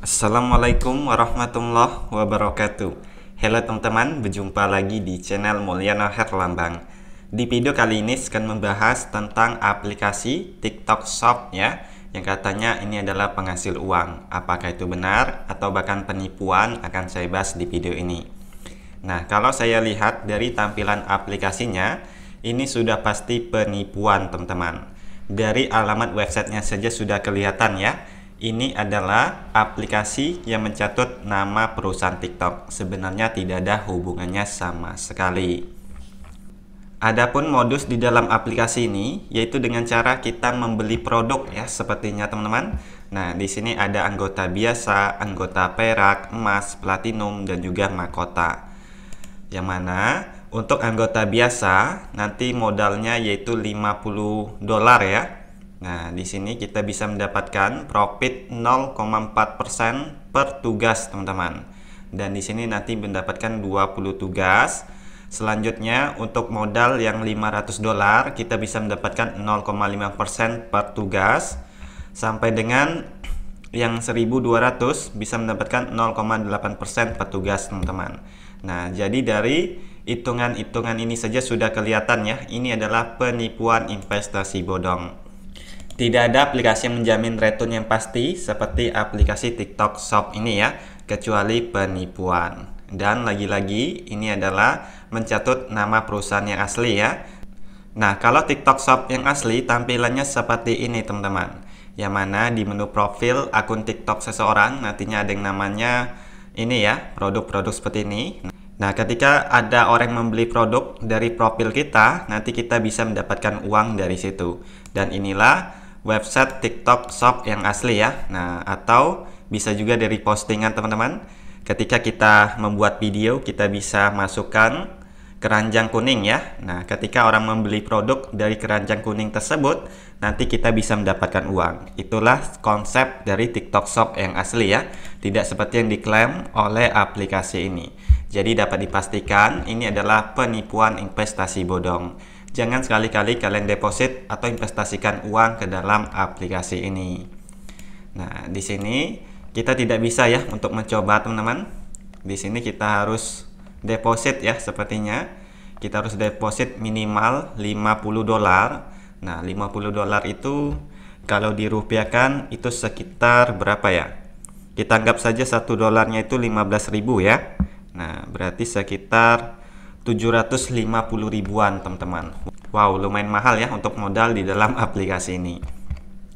Assalamualaikum warahmatullahi wabarakatuh Halo teman-teman, berjumpa lagi di channel Mulyana Herlambang Di video kali ini akan membahas tentang aplikasi TikTok Shop ya Yang katanya ini adalah penghasil uang Apakah itu benar atau bahkan penipuan akan saya bahas di video ini Nah, kalau saya lihat dari tampilan aplikasinya Ini sudah pasti penipuan teman-teman Dari alamat websitenya saja sudah kelihatan ya ini adalah aplikasi yang mencatut nama perusahaan TikTok. Sebenarnya tidak ada hubungannya sama sekali. Adapun modus di dalam aplikasi ini yaitu dengan cara kita membeli produk ya sepertinya teman-teman. Nah, di sini ada anggota biasa, anggota perak, emas, platinum dan juga mahkota. Yang mana untuk anggota biasa nanti modalnya yaitu 50 dolar ya Nah, di sini kita bisa mendapatkan profit 0,4% per tugas, teman-teman. Dan di sini nanti mendapatkan 20 tugas. Selanjutnya, untuk modal yang 500 dolar, kita bisa mendapatkan 0,5% per tugas. Sampai dengan yang 1200 bisa mendapatkan 0,8% per tugas, teman-teman. Nah, jadi dari hitungan-hitungan ini saja sudah kelihatan ya, ini adalah penipuan investasi bodong. Tidak ada aplikasi yang menjamin return yang pasti seperti aplikasi TikTok Shop ini ya, kecuali penipuan. Dan lagi-lagi ini adalah mencatut nama perusahaan yang asli ya. Nah, kalau TikTok Shop yang asli tampilannya seperti ini teman-teman. Yang mana di menu profil akun TikTok seseorang nantinya ada yang namanya ini ya, produk-produk seperti ini. Nah, ketika ada orang membeli produk dari profil kita, nanti kita bisa mendapatkan uang dari situ. Dan inilah website TikTok Shop yang asli ya. Nah, atau bisa juga dari postingan teman-teman. Ketika kita membuat video, kita bisa masukkan keranjang kuning ya. Nah, ketika orang membeli produk dari keranjang kuning tersebut, nanti kita bisa mendapatkan uang. Itulah konsep dari TikTok Shop yang asli ya. Tidak seperti yang diklaim oleh aplikasi ini. Jadi dapat dipastikan ini adalah penipuan investasi bodong jangan sekali-kali kalian deposit atau investasikan uang ke dalam aplikasi ini. Nah, di sini kita tidak bisa ya untuk mencoba teman-teman. Di sini kita harus deposit ya sepertinya. Kita harus deposit minimal 50 dolar. Nah, 50 dolar itu kalau dirupiahkan itu sekitar berapa ya? Kita anggap saja satu dolarnya itu 15.000 ya. Nah, berarti sekitar 750 ribuan teman-teman Wow lumayan mahal ya untuk modal di dalam aplikasi ini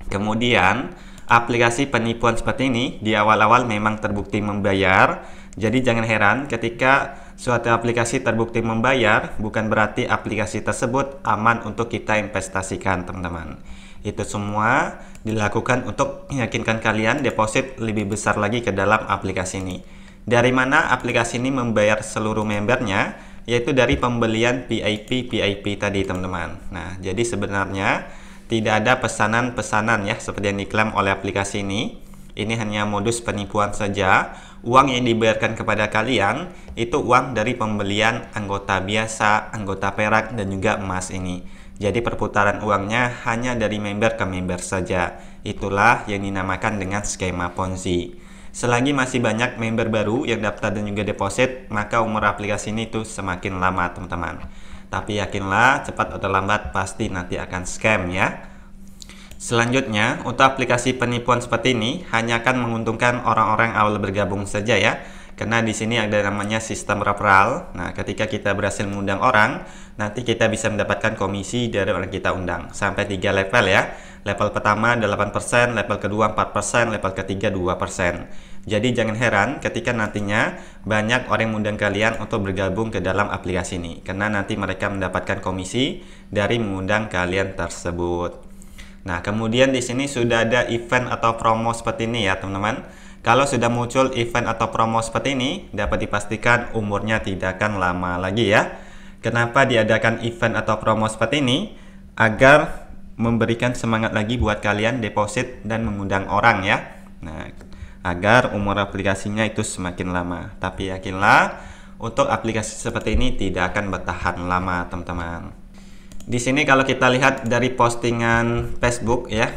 kemudian aplikasi penipuan seperti ini di awal-awal memang terbukti membayar jadi jangan heran ketika suatu aplikasi terbukti membayar bukan berarti aplikasi tersebut aman untuk kita investasikan teman-teman itu semua dilakukan untuk meyakinkan kalian deposit lebih besar lagi ke dalam aplikasi ini dari mana aplikasi ini membayar seluruh membernya yaitu dari pembelian VIP VIP tadi teman-teman. Nah, jadi sebenarnya tidak ada pesanan-pesanan ya seperti yang diklaim oleh aplikasi ini. Ini hanya modus penipuan saja. Uang yang dibayarkan kepada kalian itu uang dari pembelian anggota biasa, anggota perak dan juga emas ini. Jadi perputaran uangnya hanya dari member ke member saja. Itulah yang dinamakan dengan skema Ponzi. Selagi masih banyak member baru yang daftar dan juga deposit, maka umur aplikasi ini tuh semakin lama teman-teman. Tapi yakinlah cepat atau lambat pasti nanti akan scam ya. Selanjutnya, untuk aplikasi penipuan seperti ini hanya akan menguntungkan orang-orang awal bergabung saja ya karena di sini ada namanya sistem referral. Nah, ketika kita berhasil mengundang orang, nanti kita bisa mendapatkan komisi dari orang kita undang sampai 3 level ya. Level pertama 8%, level kedua 4%, level ketiga 2%. Jadi jangan heran ketika nantinya banyak orang yang mengundang kalian untuk bergabung ke dalam aplikasi ini karena nanti mereka mendapatkan komisi dari mengundang kalian tersebut. Nah, kemudian di sini sudah ada event atau promo seperti ini ya, teman-teman. Kalau sudah muncul event atau promo seperti ini, dapat dipastikan umurnya tidak akan lama lagi ya. Kenapa diadakan event atau promo seperti ini? Agar memberikan semangat lagi buat kalian deposit dan mengundang orang ya. Nah, agar umur aplikasinya itu semakin lama. Tapi yakinlah untuk aplikasi seperti ini tidak akan bertahan lama, teman-teman. Di sini kalau kita lihat dari postingan Facebook ya,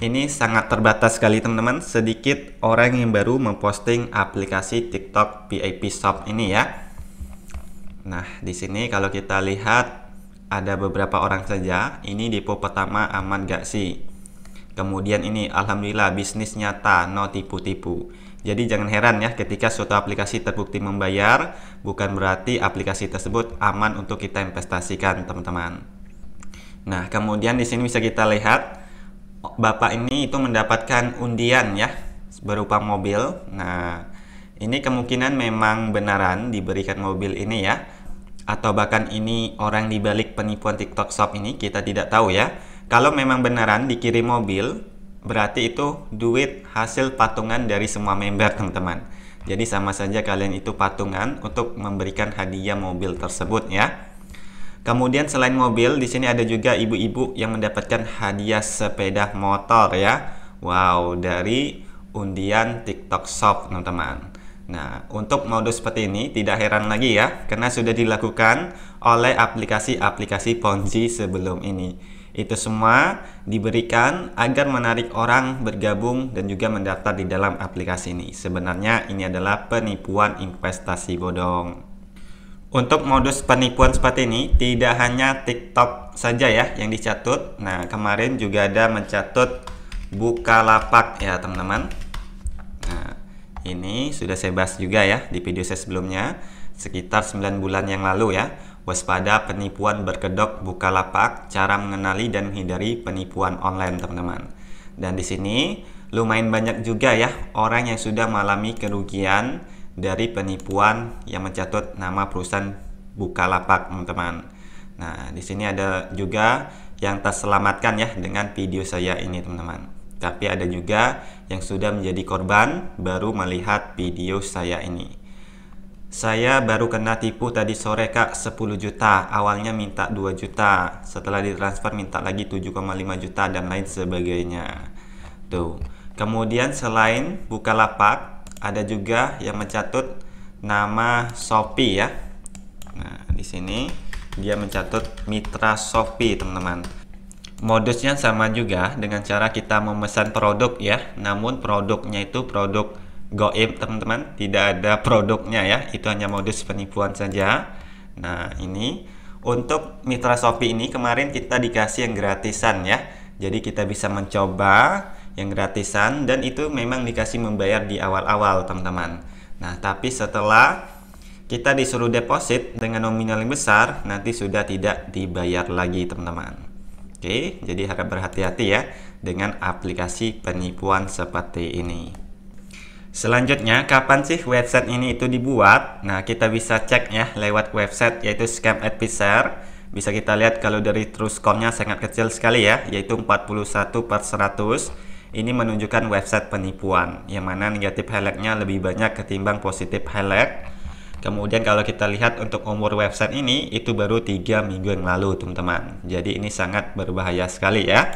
ini sangat terbatas sekali teman-teman sedikit orang yang baru memposting aplikasi TikTok VIP Shop ini ya nah di sini kalau kita lihat ada beberapa orang saja. Ini depo pertama aman gak sih? Kemudian ini alhamdulillah bisnis nyata, no tipu-tipu. Jadi jangan heran ya ketika suatu aplikasi terbukti membayar, bukan berarti aplikasi tersebut aman untuk kita investasikan, teman-teman. Nah, kemudian di sini bisa kita lihat Bapak ini itu mendapatkan undian ya berupa mobil. Nah, ini kemungkinan memang benaran diberikan mobil ini ya atau bahkan ini orang di balik penipuan TikTok Shop ini kita tidak tahu ya. Kalau memang beneran dikirim mobil, berarti itu duit hasil patungan dari semua member teman-teman. Jadi sama saja kalian itu patungan untuk memberikan hadiah mobil tersebut ya. Kemudian selain mobil, di sini ada juga ibu-ibu yang mendapatkan hadiah sepeda motor ya. Wow, dari undian TikTok Shop, teman-teman. Nah, untuk modus seperti ini tidak heran lagi ya, karena sudah dilakukan oleh aplikasi-aplikasi Ponzi sebelum ini. Itu semua diberikan agar menarik orang bergabung dan juga mendaftar di dalam aplikasi ini. Sebenarnya ini adalah penipuan investasi bodong. Untuk modus penipuan seperti ini tidak hanya TikTok saja ya yang dicatut. Nah, kemarin juga ada mencatut Bukalapak ya, teman-teman ini sudah saya bahas juga ya di video saya sebelumnya sekitar 9 bulan yang lalu ya. Waspada penipuan berkedok buka lapak, cara mengenali dan menghindari penipuan online, teman-teman. Dan di sini lumayan banyak juga ya orang yang sudah mengalami kerugian dari penipuan yang mencatut nama perusahaan buka lapak teman-teman. Nah, di sini ada juga yang terselamatkan ya dengan video saya ini, teman-teman tapi ada juga yang sudah menjadi korban baru melihat video saya ini. Saya baru kena tipu tadi sore kak 10 juta, awalnya minta 2 juta, setelah ditransfer minta lagi 7,5 juta dan lain sebagainya. Tuh. Kemudian selain Bukalapak, ada juga yang mencatut nama Shopee ya. Nah, di sini dia mencatut mitra Shopee, teman-teman modusnya sama juga dengan cara kita memesan produk ya namun produknya itu produk goib teman-teman tidak ada produknya ya itu hanya modus penipuan saja nah ini untuk mitra Shopee ini kemarin kita dikasih yang gratisan ya jadi kita bisa mencoba yang gratisan dan itu memang dikasih membayar di awal-awal teman-teman nah tapi setelah kita disuruh deposit dengan nominal yang besar nanti sudah tidak dibayar lagi teman-teman Oke, jadi harap berhati-hati ya dengan aplikasi penipuan seperti ini. Selanjutnya, kapan sih website ini itu dibuat? Nah, kita bisa cek ya lewat website yaitu Scam Advisor. Bisa kita lihat kalau dari score nya sangat kecil sekali ya, yaitu 41 per 100. Ini menunjukkan website penipuan, yang mana negatif highlight-nya lebih banyak ketimbang positif highlight Kemudian kalau kita lihat untuk umur website ini itu baru tiga minggu yang lalu teman-teman. Jadi ini sangat berbahaya sekali ya.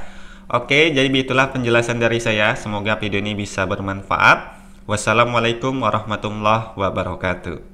Oke, jadi itulah penjelasan dari saya. Semoga video ini bisa bermanfaat. Wassalamualaikum warahmatullahi wabarakatuh.